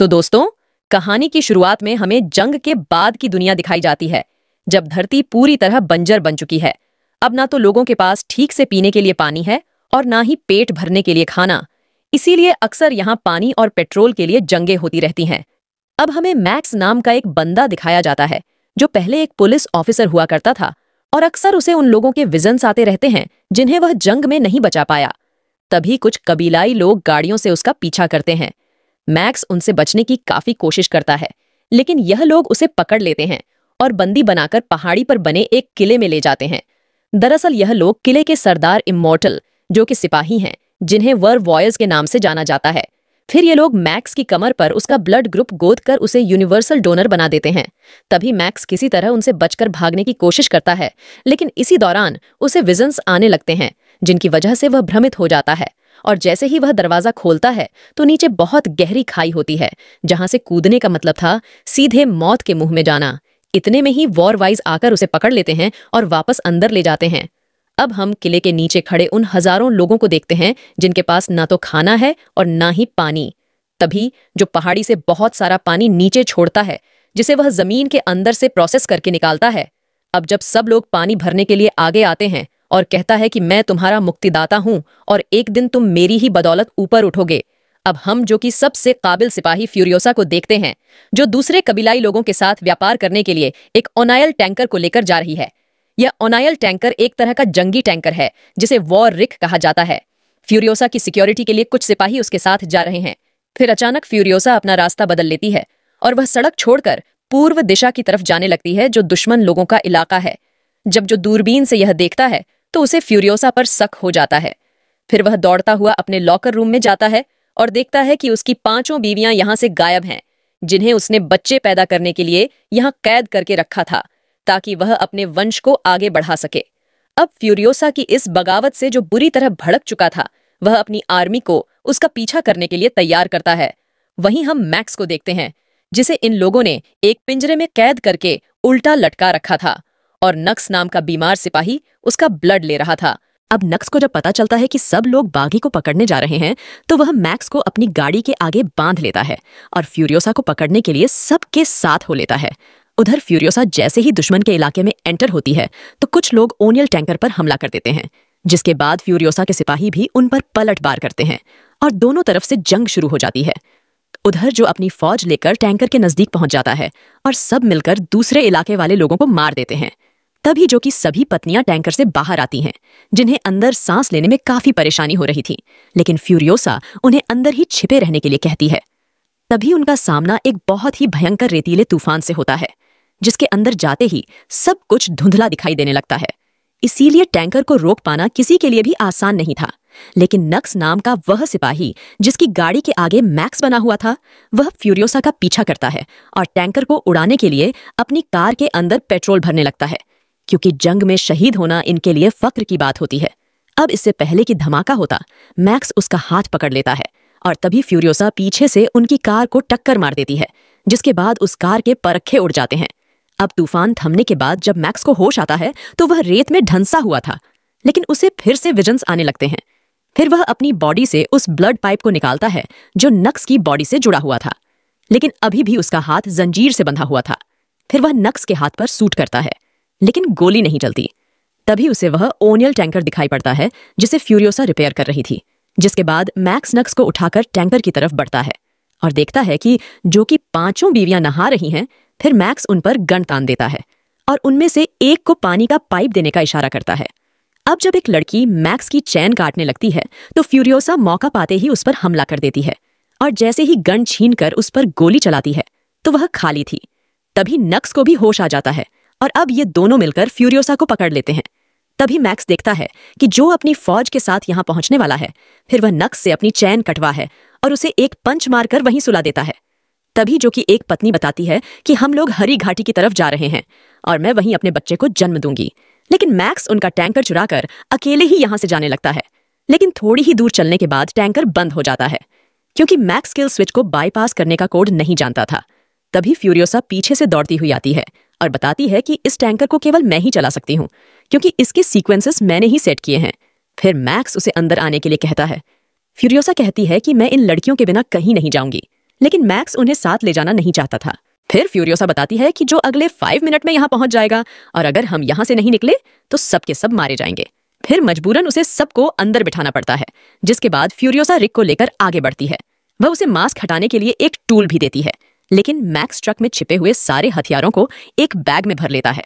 तो दोस्तों कहानी की शुरुआत में हमें जंग के बाद की दुनिया दिखाई जाती है जब धरती पूरी तरह बंजर बन चुकी है अब ना तो लोगों के पास ठीक से पीने के लिए पानी है और ना ही पेट भरने के लिए खाना इसीलिए अक्सर यहाँ पानी और पेट्रोल के लिए जंगे होती रहती हैं अब हमें मैक्स नाम का एक बंदा दिखाया जाता है जो पहले एक पुलिस ऑफिसर हुआ करता था और अक्सर उसे उन लोगों के विजन्स आते रहते हैं जिन्हें वह जंग में नहीं बचा पाया तभी कुछ कबीलाई लोग गाड़ियों से उसका पीछा करते हैं मैक्स उनसे बचने की काफी कोशिश करता है लेकिन यह लोग उसे पकड़ लेते हैं और बंदी बनाकर पहाड़ी पर बने एक किले में ले जाते हैं दरअसल यह लोग किले के सरदार इमोटल जो कि सिपाही हैं जिन्हें वर वॉयज के नाम से जाना जाता है फिर ये लोग मैक्स की कमर पर उसका ब्लड ग्रुप गोद कर उसे यूनिवर्सल डोनर बना देते हैं तभी मैक्स किसी तरह उनसे बचकर भागने की कोशिश करता है लेकिन इसी दौरान उसे विजन्स आने लगते हैं जिनकी वजह से वह भ्रमित हो जाता है और जैसे ही वह दरवाजा खोलता है तो नीचे बहुत गहरी खाई होती है जहां से कूदने का मतलब था सीधे मौत के मुंह में जाना इतने में ही वॉर वाइज आकर उसे पकड़ लेते हैं और वापस अंदर ले जाते हैं अब हम किले के नीचे खड़े उन हजारों लोगों को देखते हैं जिनके पास ना तो खाना है और ना ही पानी तभी जो पहाड़ी से बहुत सारा पानी नीचे छोड़ता है जिसे वह जमीन के अंदर से प्रोसेस करके निकालता है अब जब सब लोग पानी भरने के लिए आगे आते हैं और कहता है कि मैं तुम्हारा मुक्तिदाता हूं और एक दिन तुम मेरी ही बदौलत ऊपर उठोगे अब हम जो कि सबसे काबिल सिपाही फ्यूरियोसा को देखते हैं जो दूसरे कबीलाई लोगों के साथ व्यापार करने के लिए एक ओनायल टैंकर को लेकर जा रही है यह ओनायल टैंकर एक तरह का जंगी टैंकर है जिसे वॉर रिक कहा जाता है फ्यूरियोसा की सिक्योरिटी के लिए कुछ सिपाही उसके साथ जा रहे हैं फिर अचानक फ्यूरियोसा अपना रास्ता बदल लेती है और वह सड़क छोड़कर पूर्व दिशा की तरफ जाने लगती है जो दुश्मन लोगों का इलाका है जब जो दूरबीन से यह देखता है तो उसे फ्यूरियोसा पर शक हो जाता है फिर वह दौड़ता हुआ अपने लॉकर रूम में जाता है और देखता है कि उसकी पांचों बीवियां यहां से गायब हैं जिन्हें उसने बच्चे पैदा करने के लिए यहां कैद करके रखा था ताकि वह अपने वंश को आगे बढ़ा सके अब फ्यूरियोसा की इस बगावत से जो बुरी तरह भड़क चुका था वह अपनी आर्मी को उसका पीछा करने के लिए तैयार करता है वहीं हम मैक्स को देखते हैं जिसे इन लोगों ने एक पिंजरे में कैद करके उल्टा लटका रखा था और नक्स नाम का बीमार सिपाही उसका ब्लड ले रहा था अब नक्स को जब पता चलता है कि सब लोग बागी को पकड़ने जा रहे हैं तो वह मैक्स को अपनी गाड़ी के आगे बांध लेता है और फ्यूरियोसा को पकड़ने के लिए सबके साथ हो लेता है उधर फ्यूरियोसा जैसे ही दुश्मन के इलाके में एंटर होती है तो कुछ लोग ओनियल टैंकर पर हमला कर देते हैं जिसके बाद फ्यूरियोसा के सिपाही भी उन पर पलट बार करते हैं और दोनों तरफ से जंग शुरू हो जाती है उधर जो अपनी फौज लेकर टैंकर के नजदीक पहुंच जाता है और सब मिलकर दूसरे इलाके वाले लोगों को मार देते हैं तभी जो कि सभी पत्नियां टैंकर से बाहर आती हैं जिन्हें अंदर सांस लेने में काफी परेशानी हो रही थी लेकिन फ्यूरियोसा उन्हें अंदर ही छिपे रहने के लिए कहती है तभी उनका सामना एक बहुत ही भयंकर रेतीले तूफान से होता है जिसके अंदर जाते ही सब कुछ धुंधला दिखाई देने लगता है इसीलिए टैंकर को रोक पाना किसी के लिए भी आसान नहीं था लेकिन नक्स नाम का वह सिपाही जिसकी गाड़ी के आगे मैक्स बना हुआ था वह फ्यूरियोसा का पीछा करता है और टैंकर को उड़ाने के लिए अपनी कार के अंदर पेट्रोल भरने लगता है क्योंकि जंग में शहीद होना इनके लिए फक्र की बात होती है अब इससे पहले कि धमाका होता मैक्स उसका हाथ पकड़ लेता है और तभी फ्यूरियोसा पीछे से उनकी कार को टक्कर मार देती है जिसके बाद उस कार के परखे उड़ जाते हैं अब तूफान थमने के बाद जब मैक्स को होश आता है तो वह रेत में ढंसा हुआ था लेकिन उसे फिर से विजन्स आने लगते हैं फिर वह अपनी बॉडी से उस ब्लड पाइप को निकालता है जो नक्स की बॉडी से जुड़ा हुआ था लेकिन अभी भी उसका हाथ जंजीर से बंधा हुआ था फिर वह नक्स के हाथ पर सूट करता है लेकिन गोली नहीं चलती तभी उसे वह ओनियल टैंकर दिखाई पड़ता है जिसे फ्यूरियोसा रिपेयर कर रही थी जिसके बाद मैक्स नक्स को उठाकर टैंकर की तरफ बढ़ता है और देखता है कि जो कि पांचों बीवियां नहा रही हैं फिर मैक्स उन पर गण तान देता है और उनमें से एक को पानी का पाइप देने का इशारा करता है अब जब एक लड़की मैक्स की चैन काटने लगती है तो फ्यूरियोसा मौका पाते ही उस पर हमला कर देती है और जैसे ही गन छीन कर उस पर गोली चलाती है तो वह खाली थी तभी नक्स को भी होश आ जाता है और अब ये दोनों मिलकर फ्यूरियोसा को पकड़ लेते हैं तभी मैक्स देखता है कि जो अपनी फौज के साथ यहाँ पहुंचने वाला है फिर वह नक्स से अपनी चैन कटवा है और उसे एक पंच मारकर वहीं सुला देता है तभी जो कि एक पत्नी बताती है कि हम लोग हरी घाटी की तरफ जा रहे हैं और मैं वहीं अपने बच्चे को जन्म दूंगी लेकिन मैक्स उनका टैंकर चुराकर अकेले ही यहां से जाने लगता है लेकिन थोड़ी ही दूर चलने के बाद टैंकर बंद हो जाता है क्योंकि मैक्स किल स्विच को बाईपास करने का कोड नहीं जानता था तभी फ्यूरियोसा पीछे से दौड़ती हुई आती है और बताती है कि इस टैंकर को केवल मैं ही चला सकती हूँ क्योंकि इसके सीक्वेंसेस मैंने ही सेट किए हैं फिर मैक्स उसे अंदर आने के लिए कहता है फ्यूरियोसा कहती है कि मैं इन लड़कियों के बिना कहीं नहीं जाऊंगी लेकिन मैक्स उन्हें साथ ले जाना नहीं चाहता था फिर फ्यूरियोसा बताती है कि जो अगले फाइव मिनट में यहाँ पहुंच जाएगा और अगर हम यहाँ से नहीं निकले तो सबके सब मारे जाएंगे फिर मजबूरन उसे सबको अंदर बिठाना पड़ता है जिसके बाद फ्यूरियोसा रिक को लेकर आगे बढ़ती है वह उसे मास्क हटाने के लिए एक टूल भी देती है लेकिन मैक्स ट्रक में छिपे हुए सारे हथियारों को एक बैग में भर लेता है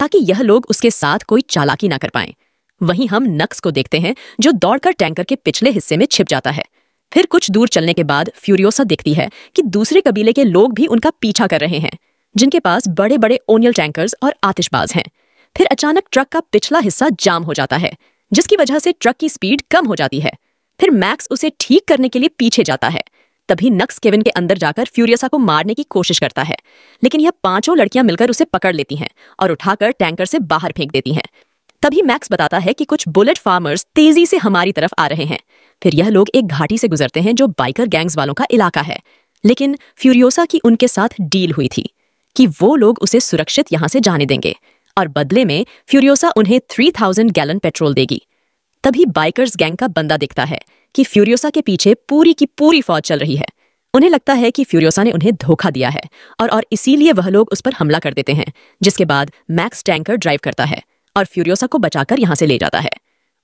ताकि यह लोग उसके साथ कोई चालाकी ना कर पाए वहीं हम नक्स को देखते हैं जो दौड़कर टैंकर के पिछले हिस्से में छिप जाता है फिर कुछ दूर चलने के बाद फ्यूरियोसा दिखती है कि दूसरे कबीले के लोग भी उनका पीछा कर रहे हैं जिनके पास बड़े बड़े ओनियल टैंकर्स और आतिशबाज हैं फिर अचानक ट्रक का पिछला हिस्सा जाम हो जाता है जिसकी वजह से ट्रक की स्पीड कम हो जाती है फिर मैक्स उसे ठीक करने के लिए पीछे जाता है तभी नक्स केविन के अंदर जाकर फ्यूरियसा को मारने की कोशिश करता है लेकिन यह पांचों लड़कियां मिलकर उसे पकड़ लेती हैं और उठाकर टैंकर से बाहर फेंक देती हैं तभी मैक्स बताता है कि कुछ बुलेट फार्मर्स तेजी से हमारी तरफ आ रहे हैं फिर यह लोग एक घाटी से गुजरते हैं जो बाइकर गैंग्स वालों का इलाका है लेकिन फ्यूरियोसा की उनके साथ डील हुई थी कि वो लोग उसे सुरक्षित यहां से जाने देंगे और बदले में फ्यूरियोसा उन्हें थ्री गैलन पेट्रोल देगी तभी बाइकर्स गैंग का बंदा दिखता है कि फ्यूरियोसा के पीछे पूरी की पूरी फौज चल रही है उन्हें लगता है कि फ्यूरियोसा ने उन्हें धोखा दिया है और और इसीलिए वह लोग उस पर हमला कर देते हैं जिसके बाद मैक्स टैंकर ड्राइव करता है और फ्यूरियोसा को बचाकर यहाँ से ले जाता है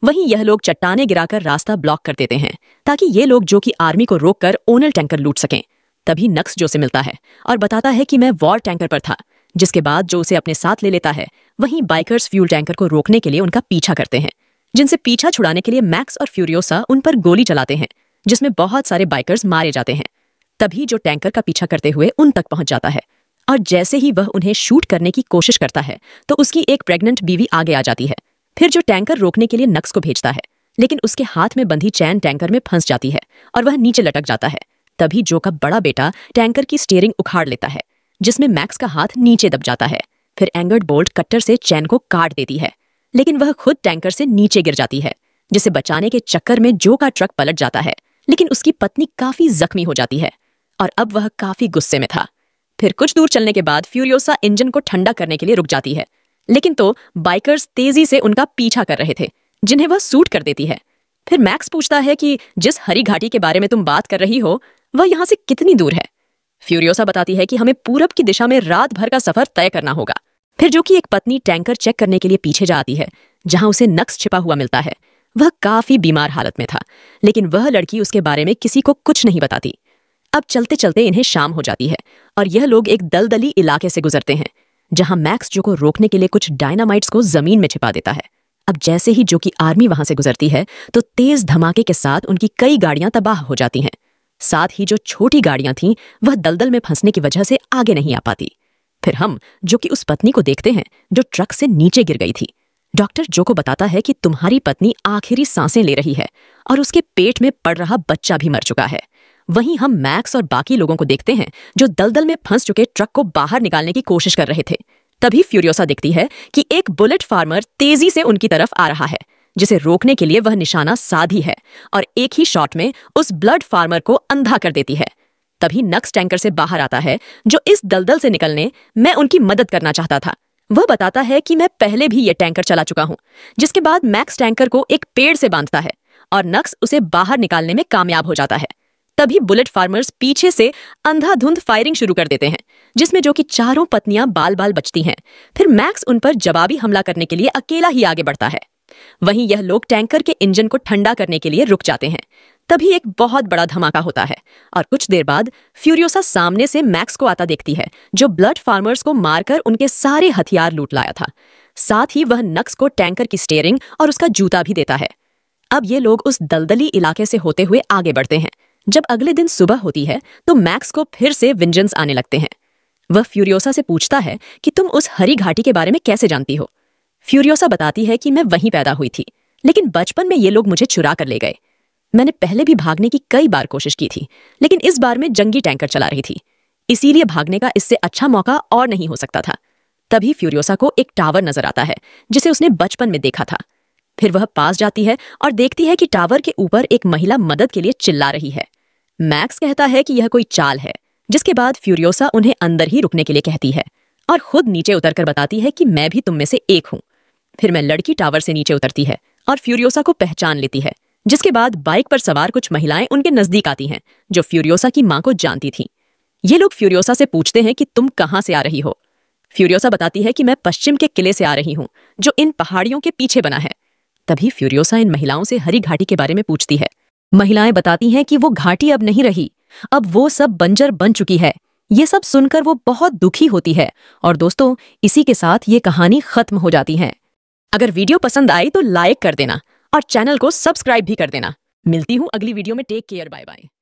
वहीं यह लोग चट्टाने गिराकर रास्ता ब्लॉक कर देते हैं ताकि ये लोग जो कि आर्मी को रोककर ओनल टैंकर लूट सकें तभी नक्स जो से मिलता है और बताता है कि मैं वॉर टैंकर पर था जिसके बाद जो उसे अपने साथ ले लेता है वहीं बाइकर्स फ्यूल टैंकर को रोकने के लिए उनका पीछा करते हैं जिनसे पीछा छुड़ाने के लिए मैक्स और फ्यूरियोसा उन पर गोली चलाते हैं जिसमें बहुत सारे बाइकर्स मारे जाते हैं तभी जो टैंकर का पीछा करते हुए उन तक पहुंच जाता है और जैसे ही वह उन्हें शूट करने की कोशिश करता है तो उसकी एक प्रेग्नेंट बीवी आगे आ जाती है फिर जो टैंकर रोकने के लिए नक्स को भेजता है लेकिन उसके हाथ में बंधी चैन टैंकर में फंस जाती है और वह नीचे लटक जाता है तभी जो का बड़ा बेटा टैंकर की स्टेयरिंग उखाड़ लेता है जिसमें मैक्स का हाथ नीचे दब जाता है फिर एंगर्ड बोल्ट कट्टर से चैन को काट देती है लेकिन वह खुद टैंकर से नीचे गिर जाती है जिसे बचाने के चक्कर में जो का ट्रक पलट जाता है लेकिन उसकी पत्नी काफी जख्मी हो जाती है और अब वह काफी गुस्से में था फिर कुछ दूर चलने के बाद फ्यूरियोसा इंजन को ठंडा करने के लिए रुक जाती है लेकिन तो बाइकर्स तेजी से उनका पीछा कर रहे थे जिन्हें वह सूट कर देती है फिर मैक्स पूछता है कि जिस हरी घाटी के बारे में तुम बात कर रही हो वह यहां से कितनी दूर है फ्यूरियोसा बताती है कि हमें पूरब की दिशा में रात भर का सफर तय करना होगा फिर जो कि एक पत्नी टैंकर चेक करने के लिए पीछे जाती है जहां उसे नक्स छिपा हुआ मिलता है वह काफी बीमार हालत में था लेकिन वह लड़की उसके बारे में किसी को कुछ नहीं बताती अब चलते चलते इन्हें शाम हो जाती है और यह लोग एक दलदली इलाके से गुजरते हैं जहां मैक्स जो को रोकने के लिए कुछ डायनामाइट्स को जमीन में छिपा देता है अब जैसे ही जो कि आर्मी वहां से गुजरती है तो तेज धमाके के साथ उनकी कई गाड़ियां तबाह हो जाती हैं साथ ही जो छोटी गाड़ियां थीं वह दलदल में फंसने की वजह से आगे नहीं आ पाती फिर हम जो कि उस पत्नी को देखते हैं जो ट्रक से नीचे गिर गई थी डॉक्टर जो को बताता है कि तुम्हारी पत्नी आखिरी सांसें ले रही है और उसके पेट में पड़ रहा बच्चा भी मर चुका है वहीं हम मैक्स और बाकी लोगों को देखते हैं जो दलदल में फंस चुके ट्रक को बाहर निकालने की कोशिश कर रहे थे तभी फ्यूरियोसा दिखती है कि एक बुलेट फार्मर तेजी से उनकी तरफ आ रहा है जिसे रोकने के लिए वह निशाना साधी है और एक ही शॉट में उस ब्लड फार्मर को अंधा कर देती है तभी नक्स टैंकर से बाहर आता है जो इस दलदल से निकलने मैं उनकी मदद करना चाहता था वह बताता है कि मैं पहले भी यह टैंकर चला चुका हूँ जिसके बाद मैक्स टैंकर को एक पेड़ से बांधता है और नक्स उसे बाहर निकालने में कामयाब हो जाता है तभी बुलेट फार्मर्स पीछे से अंधाधुंध फायरिंग शुरू कर देते हैं जिसमें जो कि चारों पत्नियां बाल बाल बचती हैं फिर मैक्स उन पर जवाबी हमला करने के लिए अकेला ही आगे बढ़ता है वहीं यह लोग टैंकर के इंजन को ठंडा करने के लिए रुक जाते हैं तभी एक बहुत बड़ा धमाका होता है और कुछ देर बाद फ्यूरियोसा सामने से मैक्स को आता देखती है जो ब्लड फार्मर्स को मारकर उनके सारे हथियार लूट लाया था साथ ही वह नक्स को टैंकर की स्टेयरिंग और उसका जूता भी देता है अब ये लोग उस दलदली इलाके से होते हुए आगे बढ़ते हैं जब अगले दिन सुबह होती है तो मैक्स को फिर से विंजेंस आने लगते हैं वह फ्यूरियोसा से पूछता है कि तुम उस हरी घाटी के बारे में कैसे जानती हो फ्यूरियोसा बताती है कि मैं वहीं पैदा हुई थी लेकिन बचपन में ये लोग मुझे चुरा कर ले गए मैंने पहले भी भागने की कई बार कोशिश की थी लेकिन इस बार में जंगी टैंकर चला रही थी इसीलिए भागने का इससे अच्छा मौका और नहीं हो सकता था तभी फ्यूरियोसा को एक टावर नजर आता है जिसे उसने बचपन में देखा था फिर वह पास जाती है और देखती है कि टावर के ऊपर एक महिला मदद के लिए चिल्ला रही है मैक्स कहता है कि यह कोई चाल है जिसके बाद फ्यूरियोसा उन्हें अंदर ही रुकने के लिए कहती है और खुद नीचे उतरकर बताती है कि मैं भी तुम में से एक हूँ फिर मैं लड़की टावर से नीचे उतरती है और फ्यूरियोसा को पहचान लेती है जिसके बाद बाइक पर सवार कुछ महिलाएं उनके नजदीक आती हैं जो फ्यूरियोसा की मां को जानती थीं ये लोग फ्यूरियोसा से पूछते हैं कि तुम कहां से आ रही हो फ्यूरियोसा बताती है कि मैं पश्चिम के किले से आ रही हूँ जो इन पहाड़ियों के पीछे बना है तभी फ्यूरियोसा इन महिलाओं से हरी घाटी के बारे में पूछती है महिलाएं बताती हैं कि वो घाटी अब नहीं रही अब वो सब बंजर बन चुकी है ये सब सुनकर वो बहुत दुखी होती है और दोस्तों इसी के साथ ये कहानी खत्म हो जाती है अगर वीडियो पसंद आई तो लाइक कर देना और चैनल को सब्सक्राइब भी कर देना मिलती हूँ अगली वीडियो में टेक केयर बाय बाय